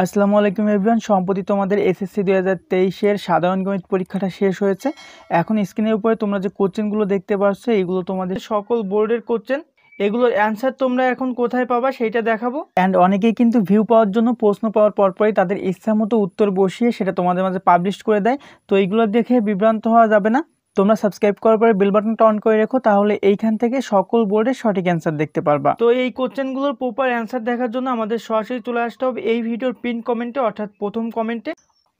আসসালামু আলাইকুম এভরিওয়ান সম্প্রতি তোমাদের এসএসসি দু হাজার তেইশের সাধারণ গণিত পরীক্ষাটা শেষ হয়েছে এখন স্ক্রিনের উপরে তোমরা যে কোশ্চেনগুলো দেখতে পাচ্ছ এগুলো তোমাদের সকল বোর্ডের কোশ্চেন এগুলোর অ্যান্সার তোমরা এখন কোথায় পাবা সেইটা দেখাবো অ্যান্ড অনেকেই কিন্তু ভিউ পাওয়ার জন্য প্রশ্ন পাওয়ার পরপরই তাদের ইচ্ছা মতো উত্তর বসিয়ে সেটা তোমাদের মাঝে পাবলিশ করে দেয় তো এইগুলো দেখে বিভ্রান্ত হওয়া যাবে না তোমরা সাবস্ক্রাইব করার পরে বেল বাটনটা অন করে রেখো তাহলে এইখান থেকে সকল বোর্ডের সঠিক অ্যান্সার দেখতে পারবা তো এই কোশ্চেনগুলোর প্রপার অ্যান্সার দেখার জন্য আমাদের সরাসরি চলে আসতে হবে এই ভিডিওর পিন কমেন্টে অর্থাৎ প্রথম কমেন্টে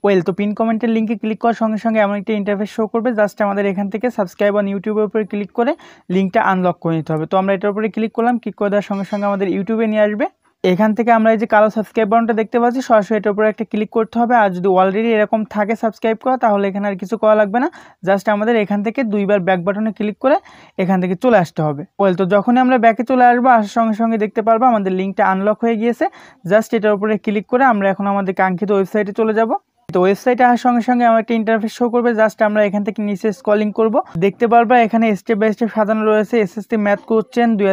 ওয়েল তো পিন কমেন্টের লিঙ্কে ক্লিক করার সঙ্গে সঙ্গে এমন একটা ইন্টারফেস শো করবে জাস্ট আমাদের এখান থেকে সাবস্ক্রাইব অন ইউটিউবের উপরে ক্লিক করে লিঙ্কটা আনলক করে নিতে হবে তো আমরা এটার উপরে ক্লিক করলাম ক্লিক করে দেওয়ার সঙ্গে সঙ্গে আমাদের ইউটিউবে নিয়ে আসবে এখান থেকে আমরা এই যে কালো সাবস্ক্রাইব বাটনটা দেখতে পাচ্ছি সরাসরি এটার উপরে একটা ক্লিক করতে হবে আর যদি অলরেডি এরকম থাকে সাবস্ক্রাইব করা তাহলে এখানে আর কিছু করা লাগবে না জাস্ট আমাদের এখান থেকে দুইবার ব্যাক বাটনে ক্লিক করে এখান থেকে চলে আসতে হবে ওয়েল তো যখনই আমরা ব্যাকে চলে আসবো আসার সঙ্গে সঙ্গে দেখতে পারবো আমাদের লিঙ্কটা আনলক হয়ে গিয়েছে জাস্ট এটার উপরে ক্লিক করে আমরা এখন আমাদের কাঙ্ক্ষিত ওয়েবসাইটে চলে যাব তো ওয়েবসাইটে আসার সঙ্গে সঙ্গে আমার একটা ইন্টারফেস শো করবে জাস্ট আমরা এখান থেকে নিচে স্কলিং করব দেখতে পারবা এখানে স্টেপ বাই স্টেপ সাজানো রয়েছে এসএসসি ম্যাথ কোচিং দুই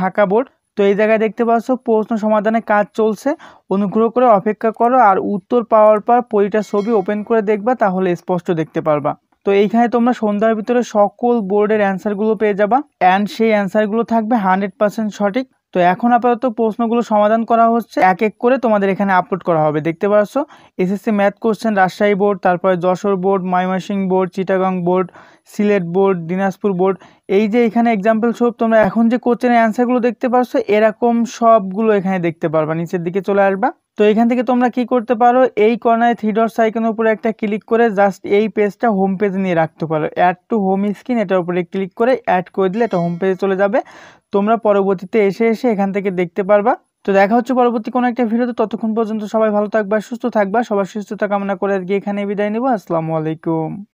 ঢাকা বোর্ড তো এই জায়গায় দেখতে পাচ্ছ প্রশ্ন সমাধানে কাজ চলছে অনুগ্রহ করে অপেক্ষা করো আর উত্তর পাওয়ার পর পরিটা ছবি ওপেন করে দেখবা তাহলে স্পষ্ট দেখতে পারবা তো এইখানে তোমরা সন্ধ্যার ভিতরে সকল বোর্ডের অ্যান্সারগুলো পেয়ে যাবা অ্যান্ড সেই অ্যান্সারগুলো থাকবে হান্ড্রেড পার্সেন্ট সঠিক তো এখন আপাতত প্রশ্নগুলো সমাধান করা হচ্ছে এক এক করে তোমাদের এখানে আপলোড করা হবে দেখতে পাচ্ছ SSC math question Rajshahi board তারপরে Jessore board Mymensingh board Chittagong board Sylhet board Dinajpur board এই যে এখানে এক্সাম্পল সব তোমরা এখন যে কোশ্চেনের অ্যান্সারগুলো দেখতে পাচ্ছ এরকম সবগুলো এখানে দেখতে পারবা নিচের দিকে চলে আসবা তো এখান থেকে তোমরা কি করতে পারো এই কর্নারে থ্রি ডট উপরে একটা ক্লিক করে জাস্ট এই পেজটা হোম পেজ নিয়ে রাখতে পারো অ্যাড টু হোম স্ক্রিন এটার উপরে ক্লিক করে অ্যাড করে দিলে এটা হোম পেজে চলে যাবে তোমরা পরবর্তীতে এসে এসে এখান থেকে দেখতে পারবা তো দেখা হচ্ছে পরবর্তী কোনো একটা ভিডিওতে ততক্ষণ পর্যন্ত সবাই ভালো থাকবা সুস্থ থাকবা সবার সুস্থতা কামনা করে আজকে এখানে বিদায় নেবো আসসালামু আলাইকুম